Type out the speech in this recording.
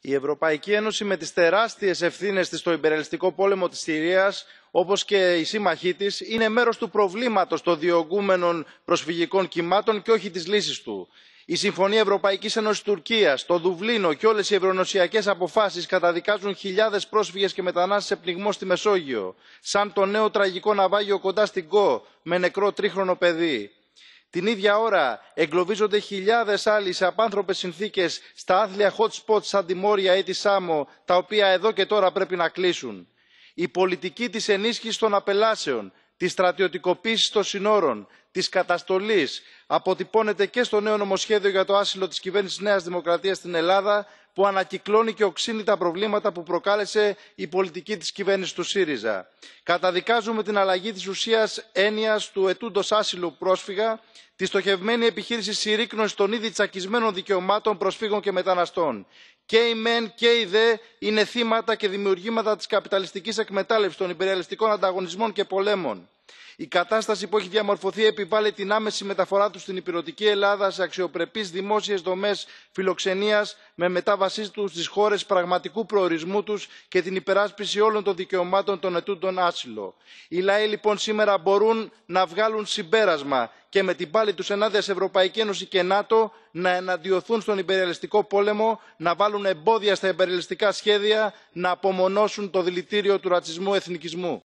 η ευρωπαϊκή ένωση με τις τεράστιες ευθύνες της στο υπερελιστικό πόλεμο της συρίας όπως και η σύμμαχή της είναι μέρος του προβλήματος των διωγγούμενων προσφυγικών κυμάτων και όχι της λύσης του. η συμφωνία ευρωπαϊκής ένωσης τουρκίας το δουβλίνο και όλες οι ευρωνοσιακές αποφάσεις καταδικάζουν χιλιάδες πρόσφυγες και μετανάστες σε πνιγμό στη μεσόγειο σαν το νέο τραγικό ναυάγιο κοντά στην κο με νεκρό τρίχρονο παιδί την ίδια ώρα εγκλωβίζονται χιλιάδες άλλοι σε απάνθρωπες συνθήκες στα άθλια hot spots σαν τη μόρια ή τη σάμο τα οποία εδώ και τώρα πρέπει να κλείσουν. η πολιτική της στρατιωτικοποίηση των απελάσεων της στρατιωτικοποιηση των συνόρων της καταστολής αποτυπώνεται και στο νέο νομοσχέδιο για το άσυλο της κυβέρνησης νέας δημοκρατίας στην ελλάδα που ανακυκλώνει και οξύνει τα προβλήματα που προκάλεσε η πολιτική της κυβέρνησης του σύριζα. καταδικάζουμε την αλλαγή της ουσίας έννοιας του ετούντος άσυλου πρόσφυγα τη στοχευμένη επιχείρηση συρρήκνωσης των ήδη τσακισμένων δικαιωμάτων προσφύγων και μεταναστών. και οι μεν και οι δε είναι θύματα και δημιουργήματα της καπιταλιστικής εκμετάλλευσης των υπεριαλιστικών ανταγωνισμών και πολέμων η κατάσταση που έχει διαμορφωθεί επιβάλλει την άμεση μεταφορά του στην υπηρετική ελλάδα σε αξιοπρεπείς δημόσιες δομές φιλοξενίας με μετάβασή τους στις χώρες πραγματικού προορισμού τους και την υπεράσπιση όλων των δικαιωμάτων των ετούντων άσυλο. οι λαοί λοιπόν σήμερα μπορούν να βγάλουν συμπέρασμα και με την πάλη τους ενάντια σε ευρωπαϊκή ένωση και νάτο να εναντιωθούν στον υπεριαλιστικό πόλεμο να βάλουν εμπόδια στα υπεριαλιστικά σχέδια να απομονώσουν το δηλητήριο του ρατσισμού εθνικισμού.